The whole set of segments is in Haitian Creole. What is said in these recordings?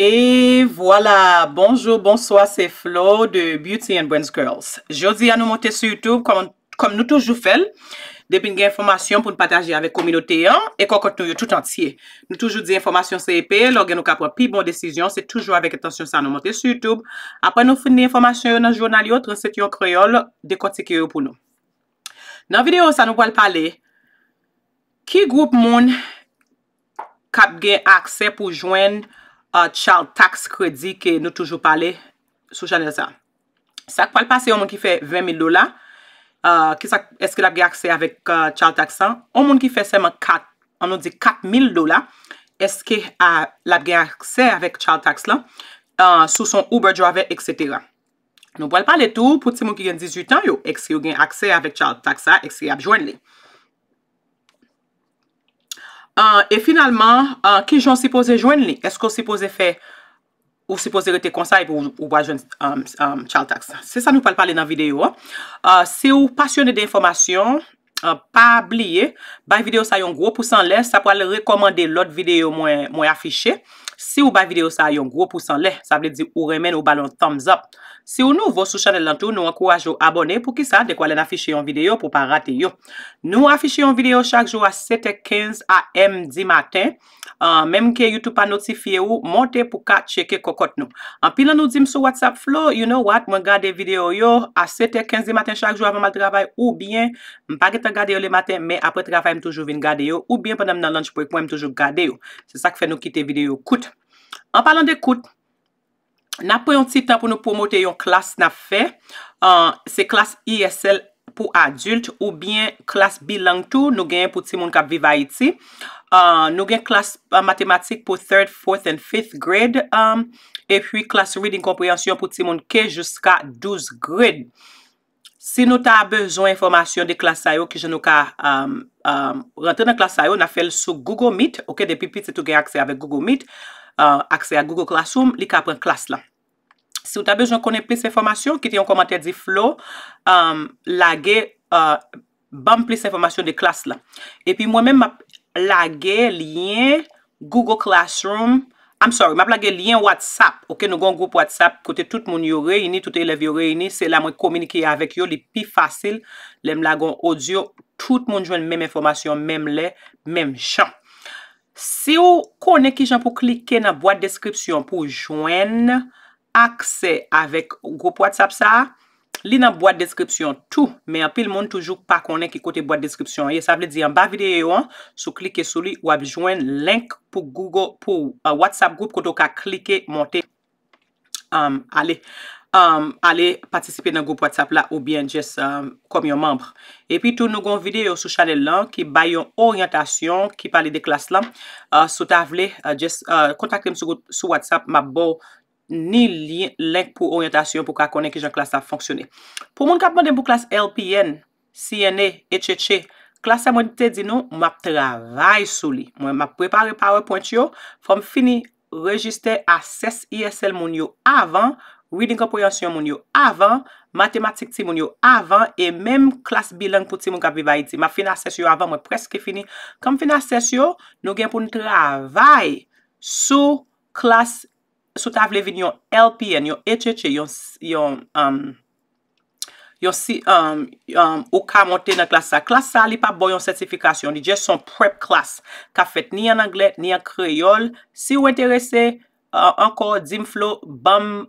Et voilà, bonjour, bonsoir, c'est Flo de Beauty and Brands Girls. Je vous dis à nous monter sur Youtube comme nous toujours fait, de prendre des informations pour nous partager avec la communauté et qu'on continue tout entier. Nous toujours disons des informations, c'est épais, alors que nous capons plus bon décision, c'est toujours avec attention ça nous monter sur Youtube. Après nous fous des informations dans nos journaux et autres, c'est tout en créole, des contes sécu pour nous. Dans la vidéo, ça nous parle parler qui groupe moun cap guet accès pour joindre Euh, child tax kredi ke nou toujou pale sou chanel sa. Sak pou al pase yon moun ki fe 20,000 lola, eske la apge akse avik child tax sa, yon moun ki fe seman 4,000 lola, eske la apge akse avik child tax la euh, sou son Uber driver, etc. Nou pou al pale tou pou ti moun ki gen 18 an yo, eske yo gen akse avik child tax sa, eske apjwen li. E finalman, ki joun sipoze jwen li? Esko sipoze fe ou sipoze rete konsay pou ou ba joun child tax? Se sa nou pal pale nan videyo. Se ou pasyonne de informasyon, pa abliye, ba videyo sa yon gro pou san le, sa pal rekomande lot videyo mwen afishe. Se ou ba videyo sa yon gro pou san le, sa vle di ou remen ou balon thumbs up videyo. Si ou nou vou sou chanel an tou, nou an kouaj ou abone pou ki sa de kwa len afishi yon videyo pou pa rate yon. Nou afishi yon videyo chak jou a 7.15 am di maten. Mem ke YouTube pa notifiye ou, monte pou ka cheke kokot nou. An pilan nou di m sou WhatsApp flow, you know what, mwen gade videyo yo a 7.15 am di maten chak jou avan mal travay. Ou bien, m pa gete gade yo le maten, men apre travay m toujou vin gade yo. Ou bien, pandem nan lunch break, mwen m toujou gade yo. Se sa ki fè nou kite videyo kout. An palan de kout. Na preyonsi tan pou nou promote yon klas na fe, se klas ISL pou adult ou bien klas bilang tou nou genye pou ti moun kap viva iti. Nou genye klas matematik pou 3rd, 4th and 5th grade e puis klas reading kompreyansyon pou ti moun kejouska 12 grade. Si nou ta bezo informasyon de klas ayon ki jen nou ka rentre nan klas ayon, na fel sou Google Meet, ouke depi pit se tou genye akse avek Google Meet, akse a Google Classroom, li ka pren klas la. Si ou tabe joun kone plis informasyon, kite yon komantè di Flo, euh, lage euh, bam plis informasyon de klas la. E pi mwen men ma lage lyen Google Classroom, I'm sorry, ma lage lyen WhatsApp, ouke nou goun group WhatsApp, kote tout moun yon reyini, tout e lev yon reyini, se la mwen kominikeye avèk yo, li pi fasil, lem la goun audio, tout moun jwen mèm informasyon, mèm le, mèm chan. Si ou kone ki joun pou klike nan boite deskripsyon pou jwen... akse avek goup WhatsApp sa, li nan boite deskripsyon tou, me apil moun toujouk pa konen ki kote boite deskripsyon. Ye, sa vle diyan, ba videyon, sou klike sou li, wap jwen link pou euh, WhatsApp goup koto ka klike monte. Um, ale, um, ale, patisipe nan goup WhatsApp la, ou bien jes komyon um, membre. E pi tou nou gon videyon sou chanel lan, ki bayon oryantasyon, ki pale de klas lan. Sou ta vle, jes kontakte m sou WhatsApp, ma bo ni link pou oryentasyon pou ka konen ki jan klas a fonksyonen. Pou moun kap mwen den pou klas LPN, CNE, ECHECHE, klas a mwen dete di nou, mwen ap travay sou li. Mwen ap prepare powerpoint yo, fom fini rejiste a ses ISL moun yo avan, reading comprehension moun yo avan, matematik ti moun yo avan, e menm klas bilan pou ti moun kap viva iti. Mwen fina ses yo avan, mwen preske fini. Kam fina ses yo, nou gen pou n' travay sou klas ISL. Sou ta vle vin yon LPN, yon HH, um, yon si um, um, ou ka monten nan klas sa. Klas sa li pa bon yon sertifikasyon. Ni jes son prep klas. Ka fet ni an Angle, ni an Kreyol. Si ou interese, uh, anko dim flo, bam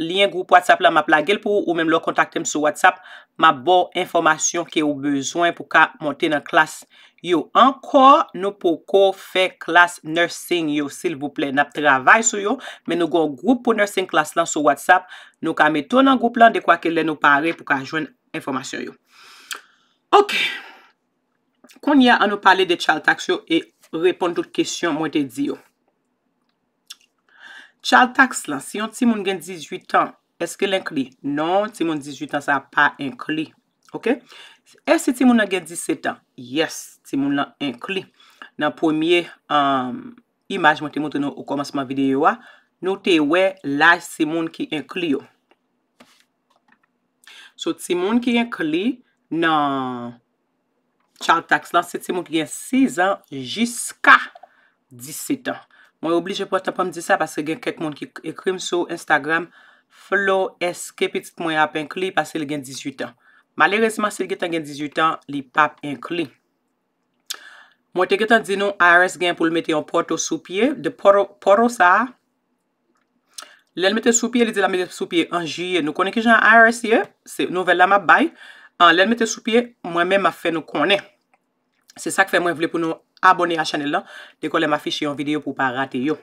liyen group WhatsApp la map la gel pou ou mem lo kontakten sou WhatsApp. Ma bon informasyon ki ou bezwen pou ka monten nan klas. Yo, ankor nou pou ko fe klas nursing yo, sil bouple, nap travay sou yo. Men nou gon groupe pou nursing klas lan sou WhatsApp. Nou ka meton nan groupe lan de kwa ke le nou pare pou ka anjwen informasyon yo. Ok. Kon ya an nou pale de chal tax yo e repon dout kesyon mwen te di yo. Chal tax lan, si yon timoun gen 18 an, eske l'in kli? Non, timoun 18 an sa pa in kli. Ok. Eske timoun gen 17 an? Yes. se moun lan inkli nan pwemye um, imaj mwen te mwote nou o komasman videyo a. Nou te we la se moun ki inkli yo. So te se moun ki inkli nan Charles Tax lan, se te se moun ki gen 6 an jiska 17 an. Mwen oubli je pwesta pwem di sa paske gen kek moun ki ekrim sou Instagram Flo Eske petit mwen ap inkli paske li gen 18 an. Malerese man se li gen 18 an, li pap inkli. Mwen te getan di nou IRS gen pou l meti yon porto sou pie de poro sa. Lè l meti sou pie, li di la meti sou pie an juye. Nou konen ki jan IRS ye, se nou vela ma bay. Lè l meti sou pie, mwen men ma fe nou konen. Se sa ke fe mwen vle pou nou abone a chanel la, deko lè ma fiche yon video pou pa rate yo.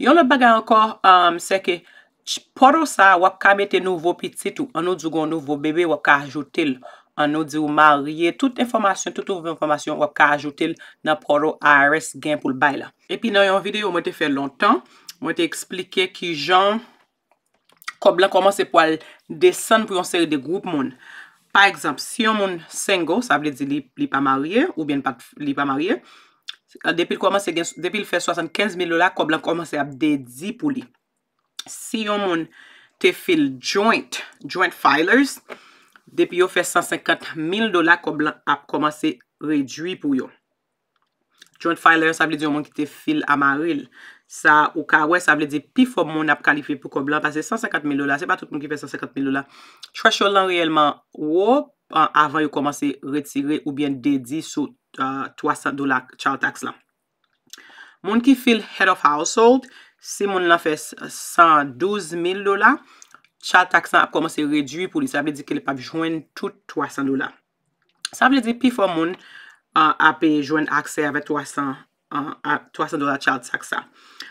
Yon l baga ankor, um, se ke poro sa wap ka meti nou vopi titou. An nou djougon nou vopi bebe wap ka ajoute l. an nou di ou marye, tout informasyon, tout ouf informasyon wap ka ajoute l nan proro ARS gen pou l bay la. Epi nan yon video, mwen te fè lontan, mwen te eksplike ki jan, kob lan komanse pou al desen pou yon seri de groupe moun. Par exemple, si yon moun sengo, sa aple di li pa marye, ou bien li pa marye, depi l fè 75000 lola, kob lan komanse apde 10 pou li. Si yon moun te fil joint, joint filers, depi yo fè 150,000 dola koblan ap komanse rejwi pou yo. Joint filer, sa bile di yo moun ki te fil amarel. Sa ou kawè, sa bile di pi fòm moun ap kalifi pou koblan tasè 150,000 dola. Se pa tout moun ki fè 150,000 dola. Tresho lan reyelman wò avan yo komanse retire ou bien dedis sou 300 dola chart tax lan. Moun ki fil head of household, si moun lan fè 112,000 dola, chal taksan ap koman se redwi pou li. Sa vle di ke li pa jwen tout 300 dola. Sa vle di pi fon moun ap e jwen akse avè 300 dola chal taksan.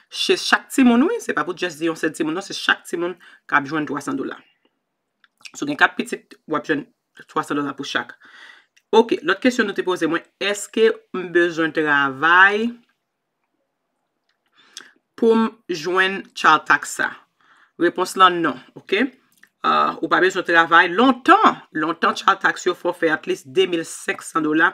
Che chak timon wè, se pa pou jes di yon 7 timon, se chak timon kap jwen 300 dola. So gen kap pitik wap jwen 300 dola pou chak. Ok, lot ke syon nou te pose mwen, eske m bezon travay pou m jwen chal taksan? Repons lan non, nan, ok? Ah, ou pa bezo travay, lontan, lontan chal taksyo fwo fe atlist 2,500 dola.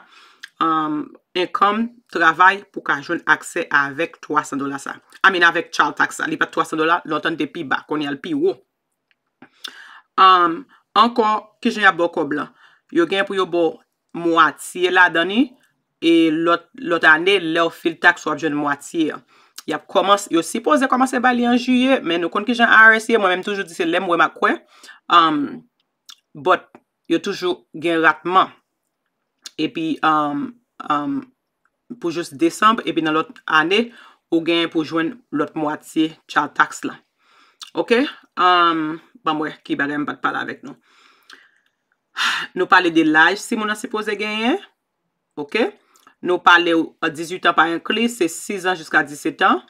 Enkom travay pou ka joun akse avèk 300 dola sa. Amin avèk chal taksyo, li pat 300 dola, lontan de pi bak, kon yal pi wou. Ankon, ki joun ya bokob lan? Yo gen pou yo bo mwatiye la dani, e lot anè le ou fil taksyo ap joun mwatiye yo. yo sipoze komanse bali an juye, men nou kon ki jen arre siye, mwen mwen toujou di se lem we makwe, but yo toujou gen ratman, epi um, um, pou jous december, epi nan lot ane, ou gen pou jwen lot mwati chal taks la. Ok? Um, Bamwe, bon, ki bagen bat pala avek nou. Nou pale de laj si moun an sipoze genye, ok? Ok? nou pale ou 18 an pa yon kli, se 6 an jiska 17 an,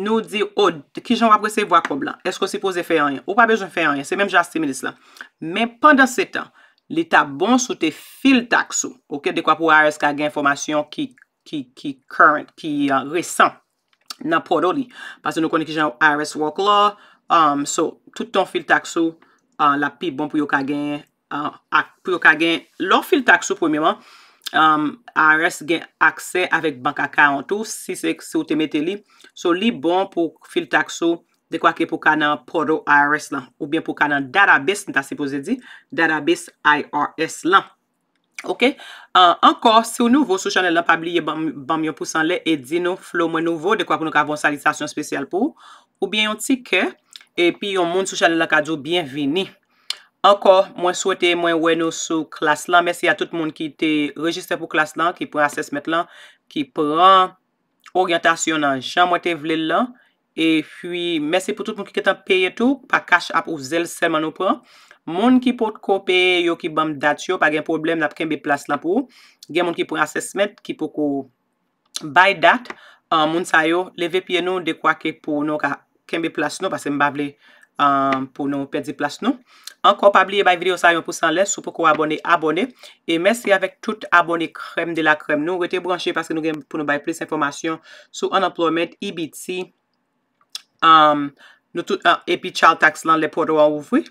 nou di, oh, ou, ki jan wapre se yon wakob lan, esko se pose fè an yon, ou pa bejan fè an yon, se menm jastimi dis lan. Men, pandan 7 an, l'eta bon sou te fil takso, ou kè dekwa pou IRS kage informasyon ki karent, ki euh, resan, nan podo li, pasè nou konen ki jan wakob la, um, so, tout ton fil takso, euh, la pi bon pou yo kage, euh, pou yo kage lor fil takso, pwemye man, Um, RS gen akse avèk bank akantou si se ou temete li. So li bon pou fil takso dekwa ki pou ka nan podo RS lan. Ou bien pou ka nan database ni ta sepoze di, database IRS lan. Uh, ankor, si ou nouvo sou chanel la pabliye banm yon pousan le, edi nou flow mwen nouvo dekwa pou nou ka avonsalitasyon spesyal pou. Ou bien yon tikè, epi yon moun sou chanel la ka djou bienveni. Ankor, mwen souwete mwen wè nou sou klas lan. Mèsi a tout moun ki te rejiste pou klas lan, ki pran asesmet lan, ki pran oryantasyon nan jan mwen te vle lan. E fwi, mèsi pou tout moun ki te paye tou, pa kache ap ou zel seman ou pran. Moun ki pot ko paye yo ki bam dat yo, pa gen problem la pou kenbe plas lan pou. Gen moun ki pran asesmet, ki po ko bay dat. Moun sa yo, le vepye nou dekwa ke pou nou ka kenbe plas nou, pa se mbavle. pou nou pedi plas nou. Anko pa bli e bay videyo sa yo pou san le, sou pou kou abone, abone. E mersi avek tout abone krem de la krem nou. Ou rete branche paske nou gen pou nou bay plis informasyon sou anoplomet, IBT, epi um, uh, e chal taks lan le podwa ouvri.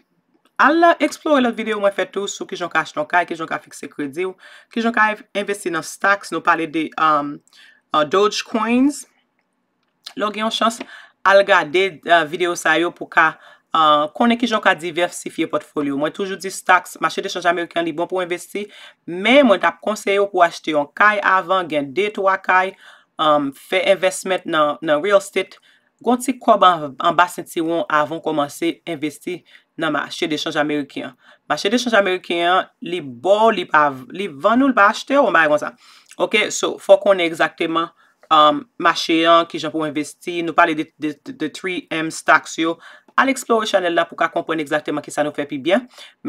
Al explore lout videyo mwen fetou sou ki jon ka ashton ka, ki jon ka fikse kredi ou, ki jon ka investi nan staks, nou pale de um, uh, Doge Coins. Lo gen yon chans al gade uh, videyo sa yo pou ka Euh, konen ki jan ka diversifiye potfolio, mwen toujou di staks, machè de chanj Amerikyan li bon pou investi, men mwen tap konseyo pou achete yon kaj avan, gen detwa kaj, um, fe investment nan real estate, gonti kwa ban basen ti yon avan komanse investi nan machè de chanj Amerikyan. Machè de chanj Amerikyan, li bon, li ban nou li pa achete, ou mwen ay gonsan. Ok, so, fò konen egzaktèman machè yon ki jan pou investi, nou pale de 3M staks yo, A l'explore chanel la pou ka kompreni exakteman ki sa nou fe pi byen.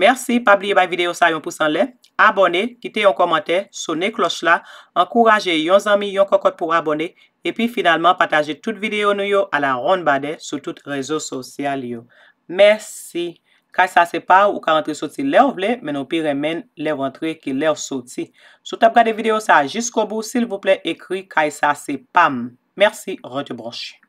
Mersi, pa bliye bay videyo sa yon pousan le. Abone, kite yon komante, sone kloch la, ankouraje yon zami, yon kokot pou abone, epi finalman pataje tout videyo nou yo ala ronde bade sou tout rezo sosyal yo. Mersi. Kaysa se pa ou ka rentre soti lèv lè, men ou pi remen lèv rentre ki lèv soti. Sou tab gade videyo sa jisko bou, sil vople ekri Kaysa se pam. Mersi, rote bronche.